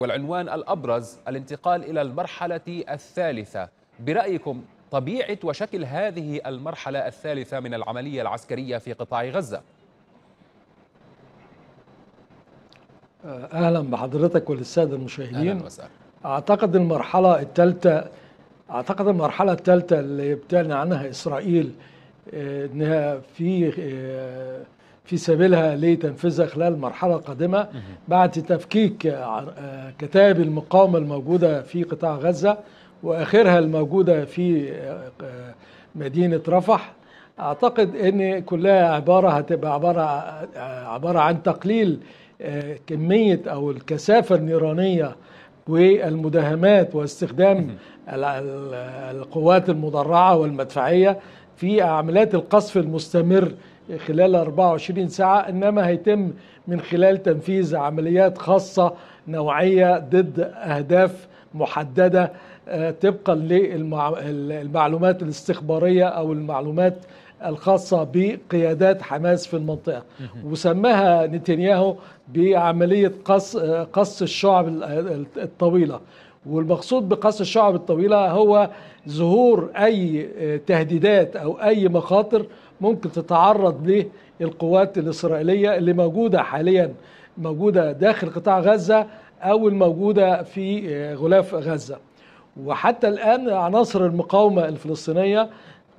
والعنوان الأبرز الانتقال إلى المرحلة الثالثة برأيكم طبيعة وشكل هذه المرحلة الثالثة من العملية العسكرية في قطاع غزة آه، أهلا بحضرتك وللسادة المشاهدين أعتقد المرحلة الثالثة أعتقد المرحلة الثالثة اللي بتعلن عنها إسرائيل آه، إنها في آه، في سبيلها لتنفيذها خلال المرحلة القادمة بعد تفكيك آه، كتائب المقاومة الموجودة في قطاع غزة وآخرها الموجودة في آه، آه، مدينة رفح أعتقد أن كلها عبارة هتبقى عبارة, عبارة عن تقليل كمية أو الكثافة النيرانية والمداهمات واستخدام القوات المدرعة والمدفعية في عمليات القصف المستمر خلال 24 ساعة إنما هيتم من خلال تنفيذ عمليات خاصة نوعية ضد أهداف محددة آه، طبقا للمعلومات الاستخبارية أو المعلومات الخاصة بقيادات حماس في المنطقة وسماها نتنياهو بعملية قص, آه، قص الشعب آه، الطويلة والمقصود بقص الشعب الطويلة هو ظهور أي تهديدات أو أي مخاطر ممكن تتعرض للقوات الإسرائيلية اللي موجودة حاليا موجودة داخل قطاع غزة أو الموجودة في آه، غلاف غزة وحتى الآن عناصر المقاومة الفلسطينية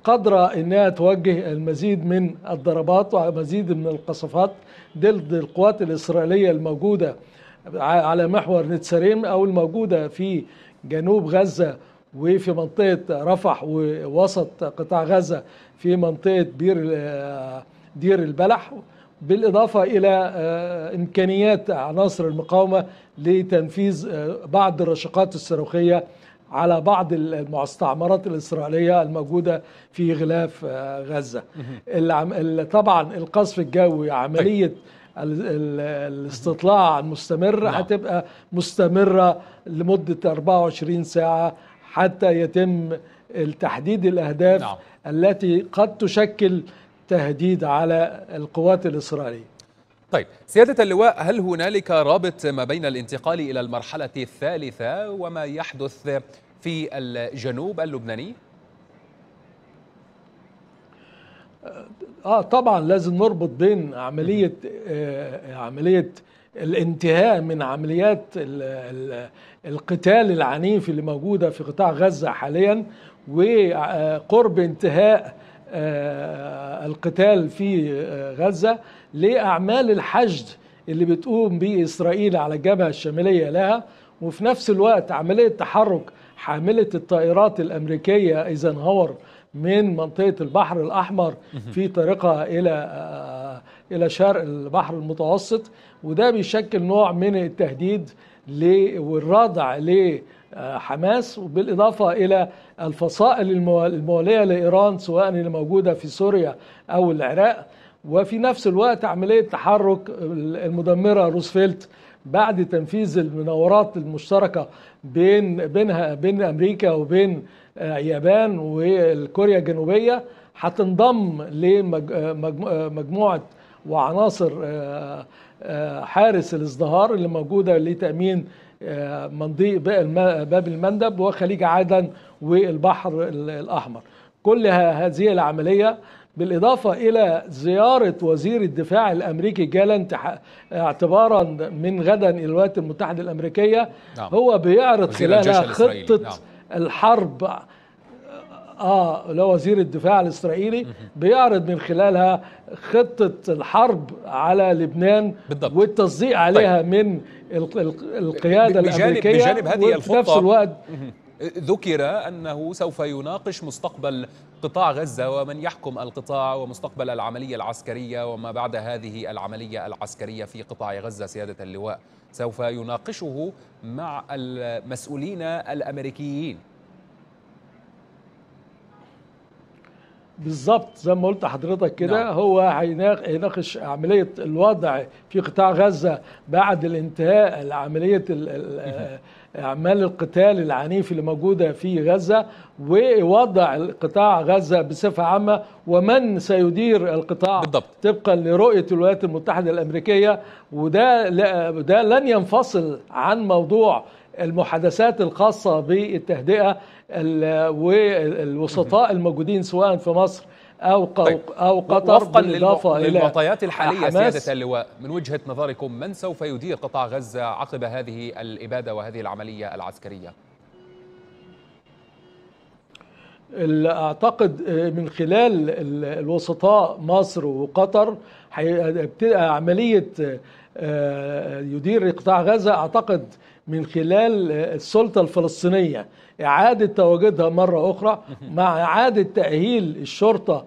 قادرة أنها توجه المزيد من الضربات ومزيد من القصفات ضد القوات الإسرائيلية الموجودة على محور نتسريم أو الموجودة في جنوب غزة وفي منطقة رفح ووسط قطاع غزة في منطقه بير دير البلح بالاضافه الى آه، امكانيات عناصر المقاومه لتنفيذ آه، بعض الرشقات الصاروخيه على بعض المستعمرات الإسرائيلية الموجودة في غلاف آه، غزة طبعا القصف الجوي عملية طيب. الاستطلاع المستمر نعم. هتبقى مستمرة لمدة 24 ساعة حتى يتم تحديد الأهداف نعم. التي قد تشكل تهديد على القوات الإسرائيلية طيب سيادة اللواء هل هنالك رابط ما بين الانتقال إلى المرحلة الثالثة وما يحدث في الجنوب اللبناني؟ آه طبعا لازم نربط بين عملية آه عملية الانتهاء من عمليات القتال العنيف اللي موجودة في قطاع غزة حاليا وقرب انتهاء آه، القتال في آه، غزة لأعمال الحشد اللي بتقوم به إسرائيل على الجبهة الشمالية لها وفي نفس الوقت عملية تحرك حاملة الطائرات الأمريكية إيزنهاور من منطقة البحر الأحمر في طريقها إلى آه، الى شرق البحر المتوسط وده بيشكل نوع من التهديد والردع لحماس وبالاضافه الى الفصائل المواليه لايران سواء اللي موجوده في سوريا او العراق وفي نفس الوقت عمليه تحرك المدمره روزفلت بعد تنفيذ المناورات المشتركه بين بينها بين امريكا وبين اليابان آه، وكوريا الجنوبيه هتنضم لمجموعه آه، آه، وعناصر آه، آه، حارس الازدهار اللي موجوده لتامين آه، منضيق باب المندب وخليج عدن والبحر الاحمر كل هذه العمليه بالإضافة إلى زيارة وزير الدفاع الأمريكي جالنت اعتبارا من غدا إلى الولايات المتحدة الأمريكية نعم. هو بيعرض خلالها خطة نعم. الحرب اه اللي هو وزير الدفاع الاسرائيلي بيعرض من خلالها خطه الحرب على لبنان بالضبط. والتصديق عليها طيب. من القياده بجانب الامريكيه بجانب هذه الخطه نفس الوقت ذكر انه سوف يناقش مستقبل قطاع غزه ومن يحكم القطاع ومستقبل العمليه العسكريه وما بعد هذه العمليه العسكريه في قطاع غزه سياده اللواء سوف يناقشه مع المسؤولين الامريكيين بالظبط زي ما قلت حضرتك كده نعم. هو هيناقش عمليه الوضع في قطاع غزه بعد الانتهاء لعملية اعمال القتال العنيف اللي موجوده في غزه ووضع قطاع غزه بصفه عامه ومن سيدير القطاع بالضبط. طبقا لرؤيه الولايات المتحده الامريكيه وده ده لن ينفصل عن موضوع المحادثات الخاصة بالتهدئة والوسطاء الموجودين سواء في مصر أو طيب. أو قطر وفقا بالإضافة للمعطيات الحالية سيادة اللواء من وجهة نظركم من سوف يدير قطاع غزة عقب هذه الإبادة وهذه العملية العسكرية؟ اعتقد آه، من خلال الوسطاء مصر وقطر آه، آه، عمليه يدير قطاع غزه اعتقد من خلال السلطة الفلسطينية إعادة تواجدها مرة أخرى مع إعادة تأهيل الشرطة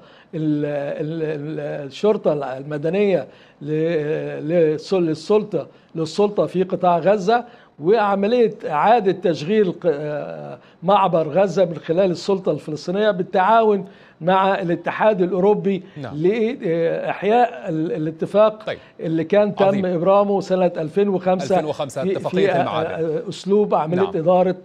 الشرطة المدنية للسلطة للسلطة في قطاع غزة وعملية إعادة تشغيل آه، معبر غزة من خلال السلطة الفلسطينية بالتعاون مع الاتحاد الاوروبي نعم. لاحياء الاتفاق طيب. اللي كان تم عظيم. ابرامه سنه 2005 2005 في اتفاقيه في المعادن اسلوب عمليه نعم. اداره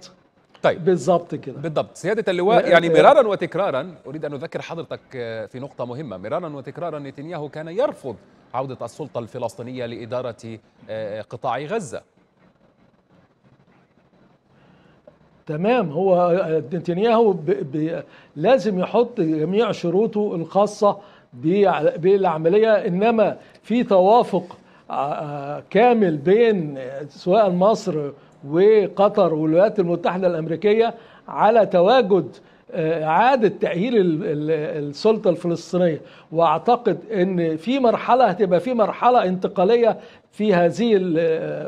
طيب بالظبط كده بالضبط سياده اللواء يعني مرارا وتكرارا اريد ان اذكر حضرتك آه، في نقطه مهمه مرارا وتكرارا نتنياهو كان يرفض عوده السلطه الفلسطينيه لاداره آه، قطاع غزه تمام هو نتنياهو لازم يحط جميع شروطه الخاصه بالعمليه انما في توافق آه، آه، كامل بين سواء مصر وقطر والولايات المتحده الامريكيه على تواجد آه، إعادة تأهيل السلطة الفلسطينية وأعتقد أن في مرحلة هتبقى في مرحلة انتقالية في هذه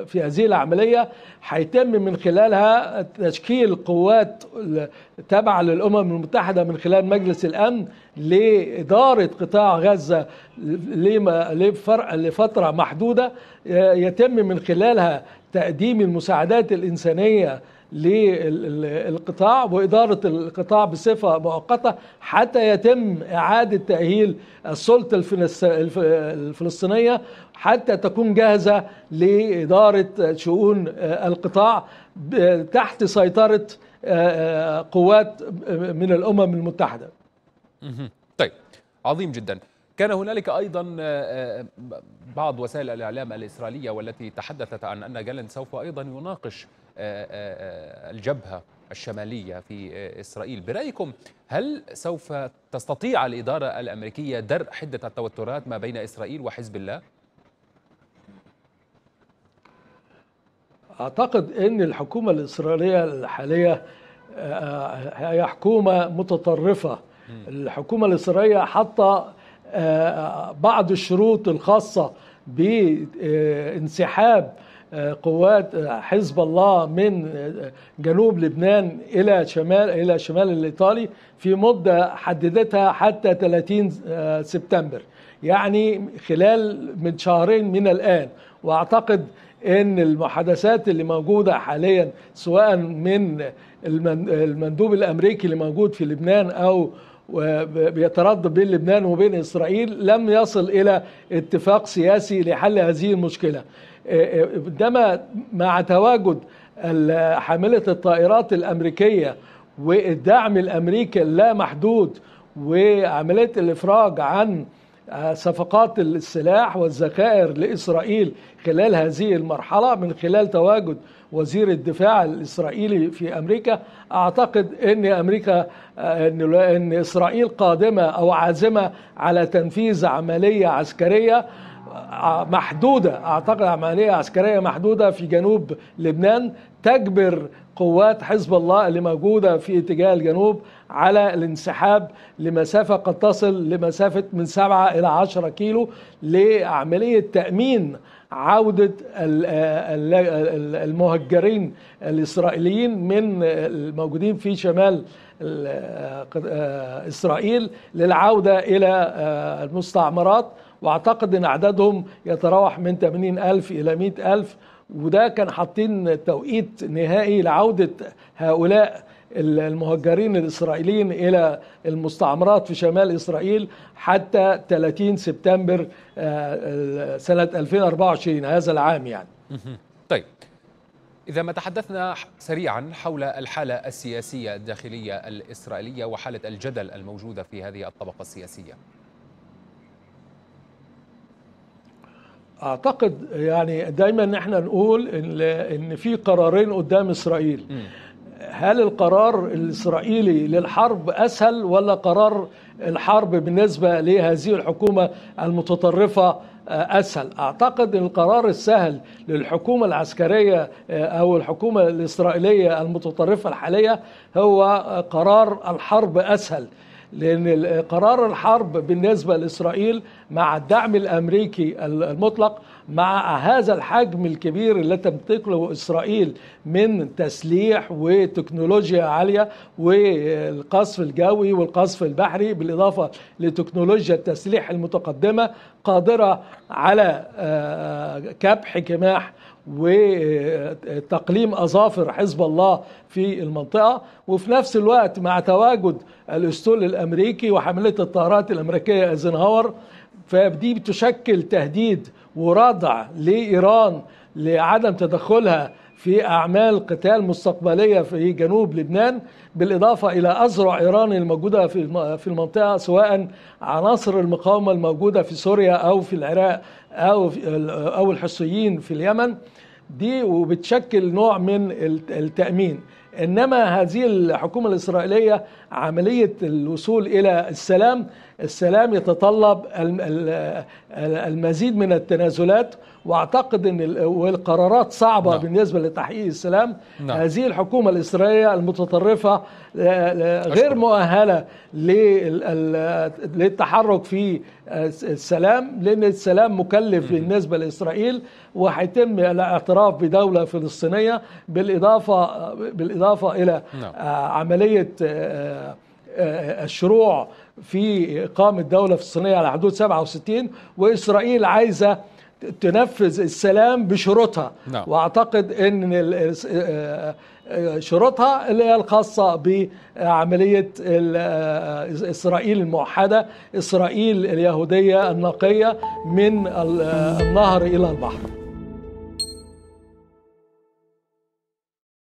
في هذه العمليه هيتم من خلالها تشكيل قوات تابعه للامم المتحده من خلال مجلس الامن لاداره قطاع غزه لفتره محدوده يتم من خلالها تقديم المساعدات الانسانيه للقطاع وإدارة القطاع بصفة مؤقتة حتى يتم إعادة تأهيل السلطة الفلسطينية حتى تكون جاهزة لإدارة شؤون القطاع تحت سيطرة آه، آه، قوات من الأمم المتحدة طيب عظيم جدا كان هنالك ايضا آه، بعض وسائل الاعلام الاسرائيليه والتي تحدثت عن ان جالنت سوف ايضا يناقش آه، آه، آه، الجبهة الشمالية في إسرائيل برأيكم هل سوف تستطيع الإدارة الأمريكية درء حدة التوترات ما بين إسرائيل وحزب الله؟ أعتقد أن الحكومة الإسرائيلية الحالية هي حكومة متطرفة الحكومة الإسرائيلية حاطة بعض الشروط الخاصة بانسحاب آه، قوات آه، حزب الله من آه، جنوب لبنان الى شمال الى شمال الايطالي في مده حددتها حتى 30 سبتمبر يعني خلال من شهرين من الان واعتقد ان المحادثات اللي موجوده حاليا سواء من المندوب الامريكي اللي موجود في لبنان او بيتردد بين لبنان وبين إسرائيل لم يصل إلى اتفاق سياسي لحل هذه المشكلة إنما آه، آه، مع تواجد حاملة الطائرات الأمريكية والدعم الأمريكي اللامحدود وعملية الإفراج عن آه، صفقات السلاح والذخائر لإسرائيل خلال هذه المرحلة من خلال تواجد وزير الدفاع الاسرائيلي في امريكا اعتقد ان امريكا ان ان اسرائيل قادمه او عازمه على تنفيذ عمليه عسكريه آه، محدوده اعتقد عمليه عسكريه محدوده في جنوب لبنان تجبر قوات حزب الله اللي موجوده في اتجاه الجنوب على الانسحاب لمسافه قد تصل لمسافه من 7 الى 10 كيلو لعمليه تامين عودة المهجرين الإسرائيليين من الموجودين في شمال آه، إسرائيل للعودة إلى آه، المستعمرات وأعتقد أن اعدادهم يتراوح من 80 ألف إلى 100 ألف وده كان حاطين توقيت نهائي لعودة هؤلاء المهجرين الإسرائيليين إلى المستعمرات في شمال إسرائيل حتى 30 سبتمبر آه، سنة 2024 هذا العام يعني طيب إذا ما تحدثنا سريعا حول الحالة السياسية الداخلية الإسرائيلية وحالة الجدل الموجودة في هذه الطبقة السياسية أعتقد يعني دايما نحن نقول إن, إن في قرارين قدام إسرائيل م. هل القرار الإسرائيلي للحرب أسهل ولا قرار الحرب بالنسبة لهذه الحكومة المتطرفة أسهل أعتقد أن القرار السهل للحكومة العسكرية آه، أو الحكومة الإسرائيلية المتطرفة الحالية هو قرار الحرب أسهل لأن قرار الحرب بالنسبة لإسرائيل مع الدعم الأمريكي المطلق مع هذا الحجم الكبير اللي تمتلكه إسرائيل من تسليح وتكنولوجيا عالية والقصف الجوي والقصف البحري بالإضافة لتكنولوجيا التسليح المتقدمة قادرة على آه، آه، كبح جماح وتقليم اظافر حزب الله في المنطقه وفي نفس الوقت مع تواجد الاسطول الامريكي وحمله الطائرات الامريكيه ايزنهاور فدي بتشكل تهديد وردع لايران لعدم تدخلها في أعمال قتال مستقبلية في جنوب لبنان بالإضافة إلى اذرع ايران الموجودة في المنطقة سواء عناصر المقاومة الموجودة في سوريا أو في العراق أو أو الحوثيين في اليمن دي وبتشكل نوع من التأمين انما هذه الحكومه الاسرائيليه عمليه الوصول الى السلام السلام يتطلب المزيد من التنازلات واعتقد ان والقرارات صعبه نعم. بالنسبه لتحقيق السلام نعم. هذه الحكومه الاسرائيليه المتطرفه غير أشكر. مؤهله للتحرك في السلام لان السلام مكلف بالنسبه لاسرائيل وهيتم الاعتراف بدوله فلسطينيه بالاضافه بالاضافه الى نعم. آه، عمليه آه، آه، الشروع في اقامه دوله فلسطينيه على حدود 67 واسرائيل عايزه تنفذ السلام بشروطها نعم. واعتقد ان آه، آه، شروطها اللي هي الخاصه بعمليه آه، اسرائيل الموحده اسرائيل اليهوديه النقيه من النهر الى البحر